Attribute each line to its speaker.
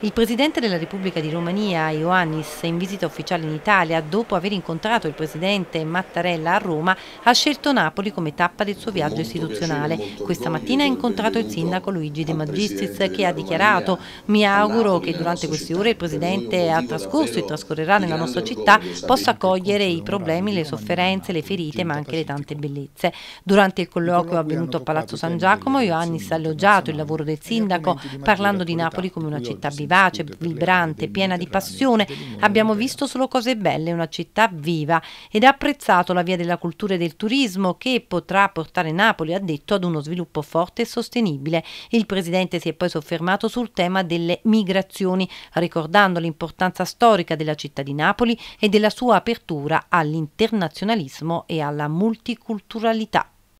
Speaker 1: Il Presidente della Repubblica di Romania, Ioannis, in visita ufficiale in Italia, dopo aver incontrato il Presidente Mattarella a Roma, ha scelto Napoli come tappa del suo viaggio istituzionale. Questa mattina ha incontrato il Sindaco Luigi De Magistris che ha dichiarato «Mi auguro che durante queste ore il Presidente ha trascorso e trascorrerà nella nostra città possa accogliere i problemi, le sofferenze, le ferite ma anche le tante bellezze». Durante il colloquio avvenuto a Palazzo San Giacomo, Ioannis ha elogiato il lavoro del Sindaco parlando di Napoli come una città bilingue vivace, vibrante, piena di passione. Abbiamo visto solo cose belle, una città viva ed apprezzato la via della cultura e del turismo che potrà portare Napoli, ha detto, ad uno sviluppo forte e sostenibile. Il Presidente si è poi soffermato sul tema delle migrazioni, ricordando l'importanza storica della città di Napoli e della sua apertura all'internazionalismo e alla multiculturalità.